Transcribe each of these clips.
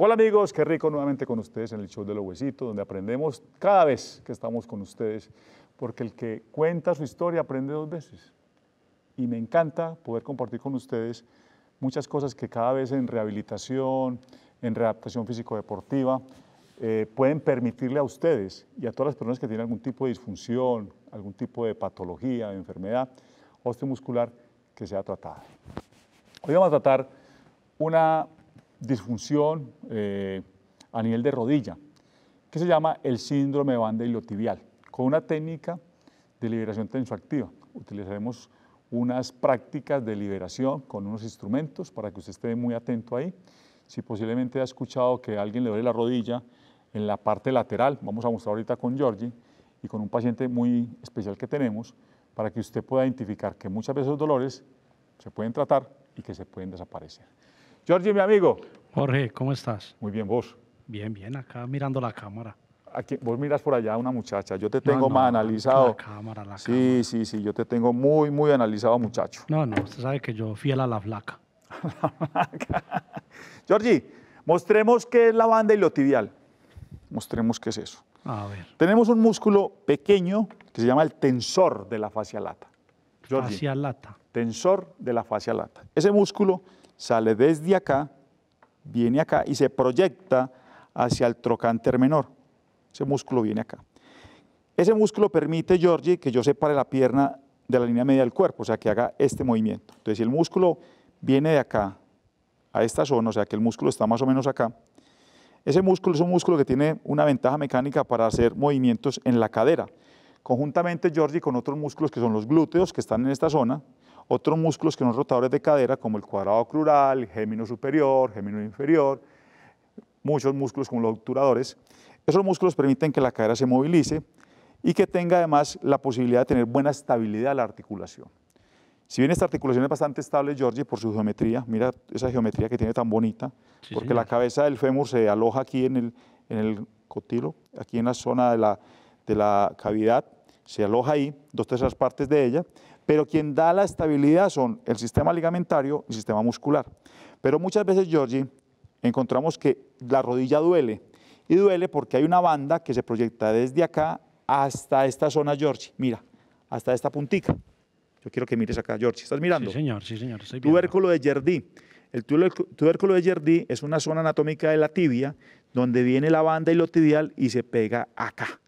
Hola amigos, qué rico nuevamente con ustedes en el show de los huesitos, donde aprendemos cada vez que estamos con ustedes, porque el que cuenta su historia aprende dos veces. Y me encanta poder compartir con ustedes muchas cosas que cada vez en rehabilitación, en readaptación físico-deportiva, eh, pueden permitirle a ustedes y a todas las personas que tienen algún tipo de disfunción, algún tipo de patología, de enfermedad osteomuscular, que sea tratada. Hoy vamos a tratar una disfunción eh, a nivel de rodilla, que se llama el síndrome banda iliotibial, Con una técnica de liberación tensoactiva, utilizaremos unas prácticas de liberación con unos instrumentos para que usted esté muy atento ahí. Si posiblemente ha escuchado que alguien le duele la rodilla en la parte lateral, vamos a mostrar ahorita con Georgie y con un paciente muy especial que tenemos, para que usted pueda identificar que muchas veces los dolores se pueden tratar y que se pueden desaparecer. Jorge, mi amigo. Jorge, ¿cómo estás? Muy bien, vos. Bien, bien, acá mirando la cámara. Aquí, vos miras por allá a una muchacha, yo te tengo más analizado. La cámara, la sí, cámara. sí, sí, yo te tengo muy, muy analizado, muchacho. No, no, usted sabe que yo fiel a la flaca. Jorge, mostremos qué es la banda tibial. Mostremos qué es eso. A ver. Tenemos un músculo pequeño que se llama el tensor de la fascia lata. fascia lata. Tensor de la fascia lata. Ese músculo sale desde acá, viene acá y se proyecta hacia el trocánter menor. Ese músculo viene acá. Ese músculo permite, Georgie, que yo separe la pierna de la línea media del cuerpo, o sea, que haga este movimiento. Entonces, si el músculo viene de acá a esta zona, o sea, que el músculo está más o menos acá, ese músculo es un músculo que tiene una ventaja mecánica para hacer movimientos en la cadera, conjuntamente, Georgie, con otros músculos que son los glúteos, que están en esta zona, otros músculos que son rotadores de cadera, como el cuadrado crural, gémino superior, gémino inferior, muchos músculos como los obturadores, esos músculos permiten que la cadera se movilice y que tenga además la posibilidad de tener buena estabilidad a la articulación. Si bien esta articulación es bastante estable, Georgie, por su geometría, mira esa geometría que tiene tan bonita, porque la cabeza del fémur se aloja aquí en el, en el cotilo, aquí en la zona de la, de la cavidad, se aloja ahí, dos terceras partes de ella, pero quien da la estabilidad son el sistema ligamentario y el sistema muscular. Pero muchas veces, Georgie, encontramos que la rodilla duele. Y duele porque hay una banda que se proyecta desde acá hasta esta zona, Georgie. Mira, hasta esta puntica. Yo quiero que mires acá, Georgie. ¿Estás mirando? Sí, señor, sí, señor. tubérculo de Yerdí. El tubérculo de Jerdí es una zona anatómica de la tibia donde viene la banda y y se pega acá.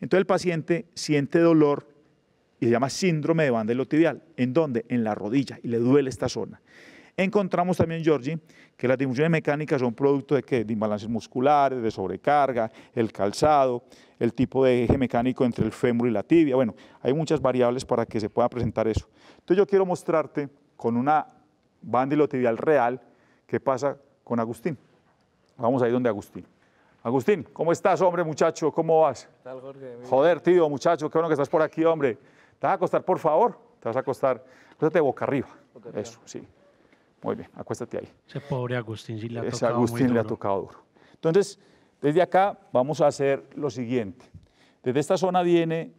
Entonces el paciente siente dolor y se llama síndrome de banda tibial. ¿En dónde? En la rodilla y le duele esta zona. Encontramos también, Georgie, que las disfunciones mecánicas son producto de, ¿qué? de imbalances musculares, de sobrecarga, el calzado, el tipo de eje mecánico entre el fémur y la tibia. Bueno, hay muchas variables para que se pueda presentar eso. Entonces yo quiero mostrarte con una banda tibial real qué pasa con Agustín. Vamos ahí donde Agustín. Agustín, ¿cómo estás, hombre, muchacho? ¿Cómo vas? Joder, tío, muchacho, qué bueno que estás por aquí, hombre. Te vas a acostar, por favor. Te vas a acostar. Acuéstate boca arriba. Eso, sí. Muy bien, acuéstate ahí. Ese pobre Agustín sí le ha Ese Agustín le ha tocado duro. Entonces, desde acá vamos a hacer lo siguiente. Desde esta zona viene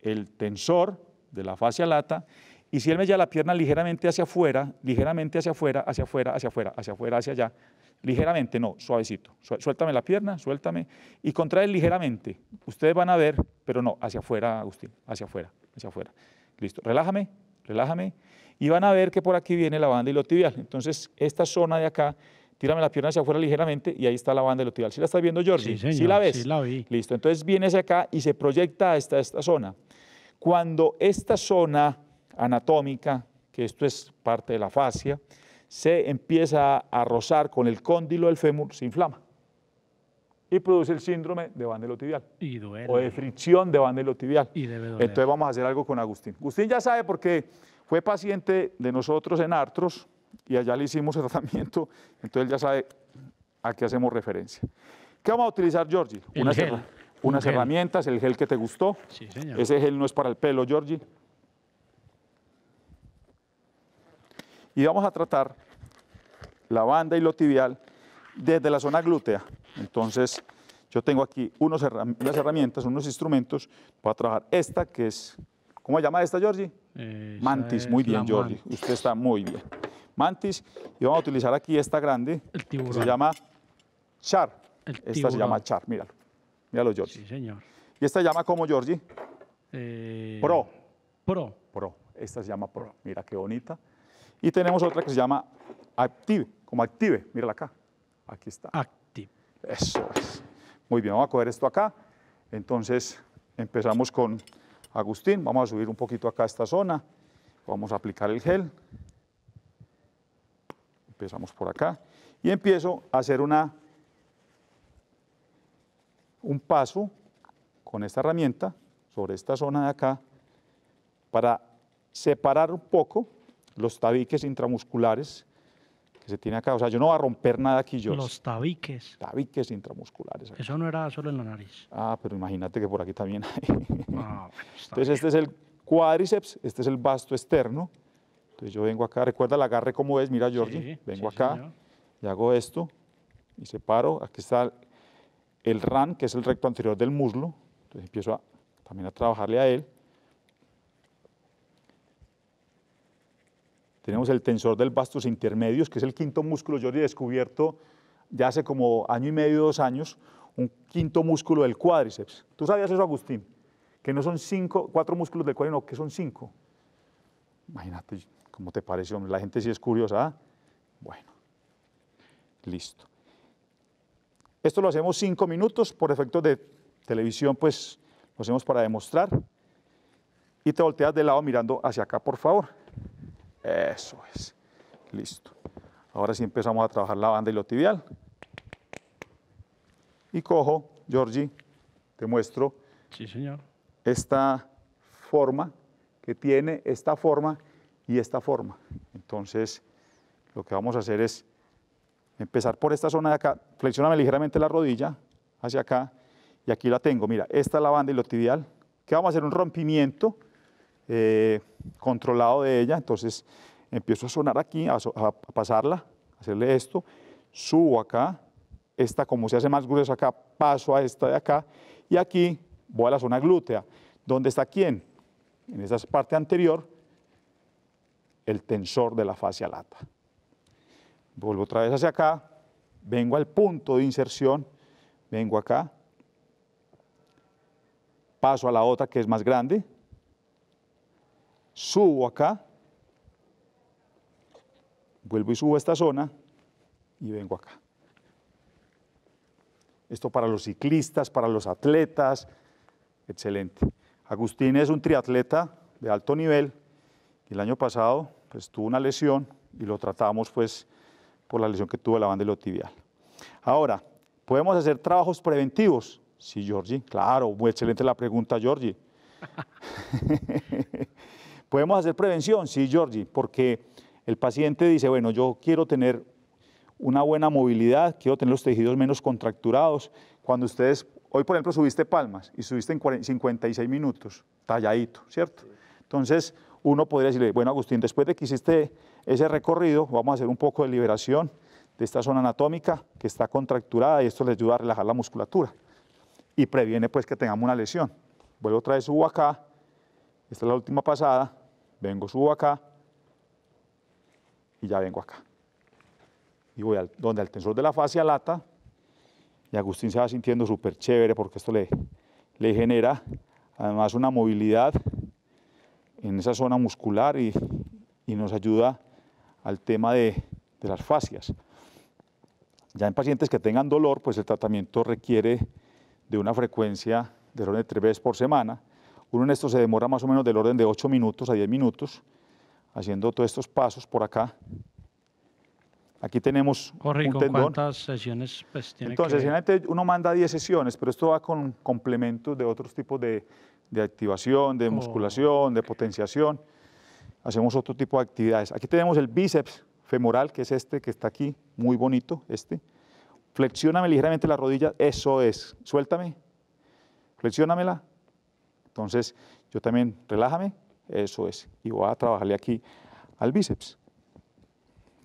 el tensor de la fascia lata y si él me lleva la pierna ligeramente hacia afuera, ligeramente hacia afuera, hacia afuera, hacia afuera, hacia afuera, hacia allá, ligeramente, no, suavecito. Suéltame la pierna, suéltame y contrae ligeramente. Ustedes van a ver, pero no, hacia afuera, Agustín, hacia afuera, hacia afuera. Listo, relájame, relájame y van a ver que por aquí viene la banda tibial. Entonces, esta zona de acá, tírame la pierna hacia afuera ligeramente y ahí está la banda tibial. ¿Sí la estás viendo, Jordi? Sí, ¿Sí la ves? Sí la vi. Listo, entonces viene hacia acá y se proyecta hasta esta zona. Cuando esta zona anatómica, que esto es parte de la fascia, se empieza a rozar con el cóndilo del fémur, se inflama y produce el síndrome de bandelotibial Y duele. O de fricción de tibial Y Entonces vamos a hacer algo con Agustín. Agustín ya sabe porque fue paciente de nosotros en Artros y allá le hicimos el tratamiento, entonces ya sabe a qué hacemos referencia. ¿Qué vamos a utilizar, Georgie? Una unas, herramientas, el gel que te gustó. Sí, señor. Ese gel no es para el pelo, Georgie. Y vamos a tratar la banda y lo tibial desde la zona glútea. Entonces, yo tengo aquí unos herramientas, unos instrumentos para trabajar esta que es, ¿cómo se llama esta, Georgie? mantis, muy bien, Georgie. Usted está muy bien. Mantis, y vamos a utilizar aquí esta grande, El que se llama char. esta se llama char, míralo. Míralo, Georgie. Sí, señor. ¿Y esta se llama cómo, Georgie? Eh, pro. Pro. Pro. Esta se llama pro. Mira qué bonita. Y tenemos otra que se llama Active, como Active, mírala acá. Aquí está. Active. Eso es. Muy bien, vamos a coger esto acá. Entonces empezamos con Agustín. Vamos a subir un poquito acá a esta zona. Vamos a aplicar el gel. Empezamos por acá. Y empiezo a hacer una, un paso con esta herramienta sobre esta zona de acá para separar un poco los tabiques intramusculares que se tiene acá. O sea, yo no voy a romper nada aquí yo. Los tabiques. Tabiques intramusculares. Eso no era solo en la nariz. Ah, pero imagínate que por aquí también hay. Ah, Entonces, este es el cuádriceps, este es el vasto externo. Entonces, yo vengo acá, recuerda el agarre como es, mira, Jordi. vengo acá y hago esto y separo. Aquí está el RAN, que es el recto anterior del muslo. Entonces, empiezo también a trabajarle a él. Tenemos el tensor del vastus intermedios, que es el quinto músculo. Yo lo he descubierto ya hace como año y medio, dos años, un quinto músculo del cuádriceps. ¿Tú sabías eso, Agustín? Que no son cinco, cuatro músculos del cuádriceps, no, que son cinco. Imagínate, ¿cómo te pareció La gente sí es curiosa. ¿ah? Bueno, listo. Esto lo hacemos cinco minutos, por efectos de televisión, pues lo hacemos para demostrar. Y te volteas de lado mirando hacia acá, por favor. Eso es. Listo. Ahora sí empezamos a trabajar la banda y Y cojo, Georgie, te muestro. Sí, señor. Esta forma que tiene esta forma y esta forma. Entonces, lo que vamos a hacer es empezar por esta zona de acá. Flexioname ligeramente la rodilla hacia acá. Y aquí la tengo. Mira, esta es la banda y lo Que vamos a hacer un rompimiento eh, controlado de ella, entonces empiezo a sonar aquí, a, pasarla, hacerle esto, subo acá, esta como se hace más gruesa acá, paso a esta de acá, y aquí voy a la zona glútea, ¿dónde está quién? En esa parte anterior, el tensor de la fascia lata. Vuelvo otra vez hacia acá, vengo al punto de inserción, vengo acá, paso a la otra que es más grande, subo acá, vuelvo y subo a esta zona y vengo acá. Esto para los ciclistas, para los atletas, excelente. Agustín es un triatleta de alto nivel y el año pasado pues, tuvo una lesión y lo tratamos pues, por la lesión que tuvo la banda tibial. Ahora, ¿podemos hacer trabajos preventivos? Sí, Georgie, claro, muy excelente la pregunta, Georgie. Podemos hacer prevención, sí, Georgie, porque el paciente dice, bueno, yo quiero tener una buena movilidad, quiero tener los tejidos menos contracturados. Cuando ustedes, hoy por ejemplo, subiste palmas y subiste en 56 minutos, talladito, ¿cierto? Entonces, uno podría decirle, bueno, Agustín, después de que hiciste ese recorrido, vamos a hacer un poco de liberación de esta zona anatómica que está contracturada y esto le ayuda a relajar la musculatura y previene pues que tengamos una lesión. Vuelvo otra vez, subo acá, esta es la última pasada, Vengo, subo acá y ya vengo acá. Y voy al, donde el tensor de la fascia lata y Agustín se va sintiendo súper chévere porque esto le, le genera además una movilidad en esa zona muscular y, nos ayuda al tema de, las fascias. Ya en pacientes que tengan dolor, pues el tratamiento requiere de una frecuencia de orden de tres veces por semana uno en esto se demora más o menos del orden de 8 minutos a 10 minutos, haciendo todos estos pasos por acá. Aquí tenemos un tendón. ¿Cuántas sesiones pues, Entonces, generalmente uno manda 10 sesiones, pero esto va con complementos de otros tipos de, de activación, de oh. musculación, de potenciación. Hacemos otro tipo de actividades. Aquí tenemos el bíceps femoral, que es este que está aquí, muy bonito, este. Flexióname ligeramente la rodilla, eso es. Suéltame. Flexiónamela, entonces, yo también, relájame, eso es. Y voy a trabajarle aquí al bíceps.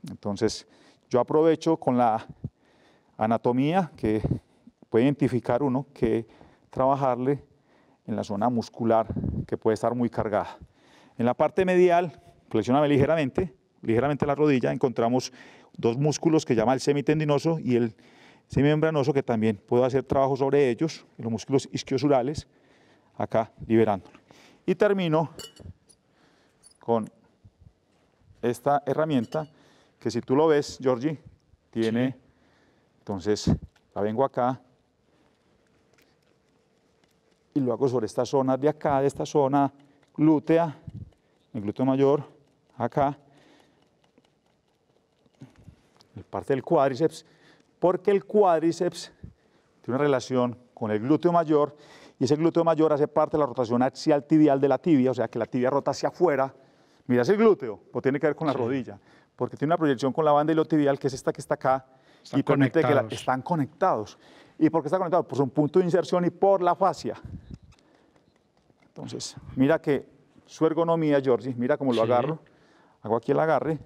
Entonces, yo aprovecho con la anatomía que puede identificar uno que trabajarle en la zona muscular que puede estar muy cargada. En la parte medial, flexioname ligeramente, ligeramente la rodilla, encontramos dos músculos que llama el semitendinoso y el semimembranoso, que también puedo hacer trabajo sobre ellos, los músculos isquiosurales, acá liberándolo. Y termino con esta herramienta que si tú lo ves, Georgie, tiene, entonces la vengo acá y lo hago sobre esta zona de acá, de esta zona glútea, el glúteo mayor, acá, el parte del cuádriceps, porque el cuádriceps tiene una relación con el glúteo mayor y ese glúteo mayor hace parte de la rotación axial tibial de la tibia, o sea que la tibia rota hacia afuera. Mira el glúteo, pues tiene que ver con la rodilla, porque tiene una proyección con la banda tibial, que es esta que está acá, y permite que están conectados. ¿Y por qué están conectados? Por pues un punto de inserción y por la fascia. Entonces, mira que su ergonomía, Georgie, mira cómo lo agarro. Hago aquí el agarre.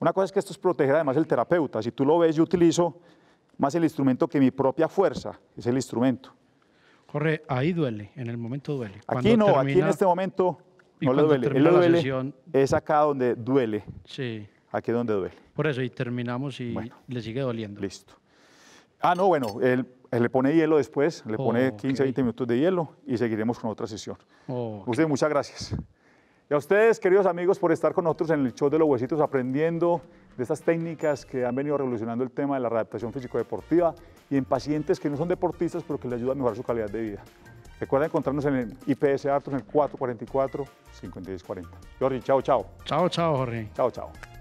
Una cosa es que esto es proteger además el terapeuta. Si tú lo ves, yo utilizo más el instrumento que mi propia fuerza, es el instrumento. Corre, ahí duele, en el momento duele. aquí no, aquí en este momento no le duele. Él es acá donde duele. Sí. Aquí es donde duele. Por eso, y terminamos y le sigue doliendo. Listo. Ah, no, bueno, él, le pone hielo después, le pone 15, 20 minutos de hielo y seguiremos con otra sesión. Usted, muchas gracias. Y a ustedes, queridos amigos, por estar con nosotros en el show de los huesitos aprendiendo de estas técnicas que han venido revolucionando el tema de la adaptación físico-deportiva y en pacientes que no son deportistas, pero que les ayuda a mejorar su calidad de vida. Recuerda encontrarnos en el IPS Artos en el 444-5640. Jorge, chao, chao. Chao, chao, Jorge. Chao, chao.